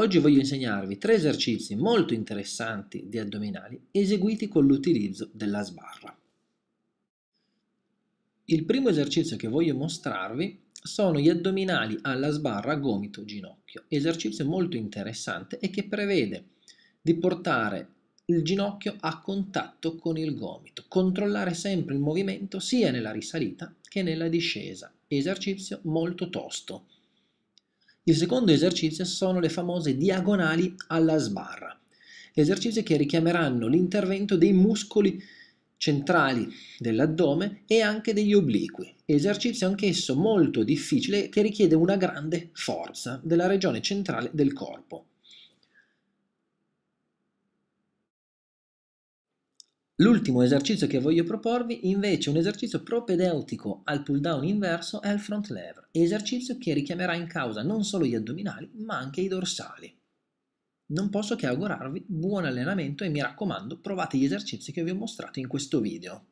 Oggi voglio insegnarvi tre esercizi molto interessanti di addominali eseguiti con l'utilizzo della sbarra. Il primo esercizio che voglio mostrarvi sono gli addominali alla sbarra gomito-ginocchio, esercizio molto interessante e che prevede di portare il ginocchio a contatto con il gomito, controllare sempre il movimento sia nella risalita che nella discesa, esercizio molto tosto il secondo esercizio sono le famose diagonali alla sbarra, esercizi che richiameranno l'intervento dei muscoli centrali dell'addome e anche degli obliqui, esercizio anch'esso molto difficile che richiede una grande forza della regione centrale del corpo. L'ultimo esercizio che voglio proporvi invece è un esercizio propedeutico al pull down inverso è il front lever, esercizio che richiamerà in causa non solo gli addominali ma anche i dorsali. Non posso che augurarvi buon allenamento e mi raccomando provate gli esercizi che vi ho mostrato in questo video.